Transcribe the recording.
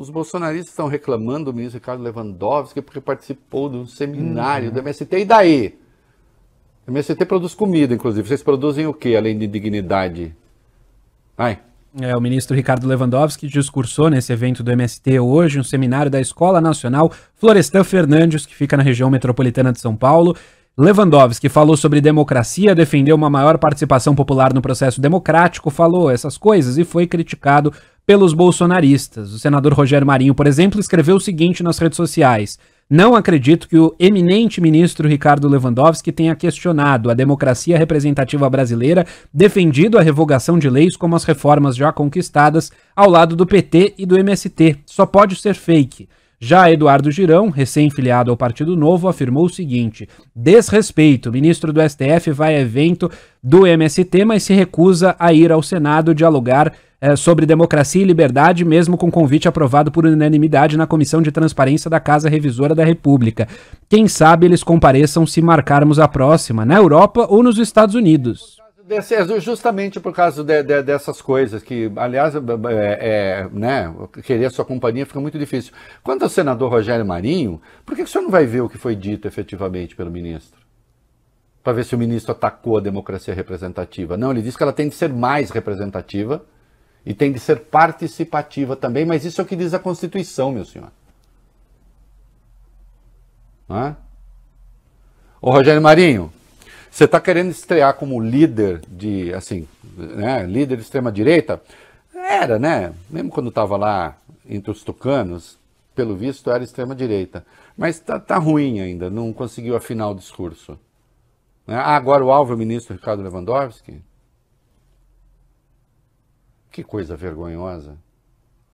os bolsonaristas estão reclamando do ministro Ricardo Lewandowski porque participou de um seminário do MST. Uhum. E daí? O MST produz comida, inclusive. Vocês produzem o que além de dignidade? Vai. É, o ministro Ricardo Lewandowski discursou nesse evento do MST hoje, um seminário da Escola Nacional Florestan Fernandes, que fica na região metropolitana de São Paulo. Lewandowski falou sobre democracia, defendeu uma maior participação popular no processo democrático, falou essas coisas e foi criticado pelos bolsonaristas. O senador Rogério Marinho, por exemplo, escreveu o seguinte nas redes sociais: Não acredito que o eminente ministro Ricardo Lewandowski tenha questionado a democracia representativa brasileira, defendido a revogação de leis como as reformas já conquistadas, ao lado do PT e do MST. Só pode ser fake. Já Eduardo Girão, recém-filiado ao Partido Novo, afirmou o seguinte: desrespeito, ministro do STF vai a evento do MST, mas se recusa a ir ao Senado dialogar eh, sobre democracia e liberdade, mesmo com convite aprovado por unanimidade na Comissão de Transparência da Casa Revisora da República. Quem sabe eles compareçam se marcarmos a próxima, na Europa ou nos Estados Unidos justamente por causa de, de, dessas coisas que, aliás, é, é, né, querer a sua companhia fica muito difícil. Quanto ao senador Rogério Marinho, por que, que o senhor não vai ver o que foi dito efetivamente pelo ministro? Para ver se o ministro atacou a democracia representativa. Não, ele disse que ela tem de ser mais representativa e tem de ser participativa também, mas isso é o que diz a Constituição, meu senhor. Não é? Ô Rogério Marinho, você está querendo estrear como líder de, assim, né, líder de extrema-direita? Era, né? Mesmo quando estava lá entre os tucanos, pelo visto era extrema-direita. Mas tá, tá ruim ainda, não conseguiu afinar o discurso. Né? Ah, agora o alvo é o ministro Ricardo Lewandowski? Que coisa vergonhosa.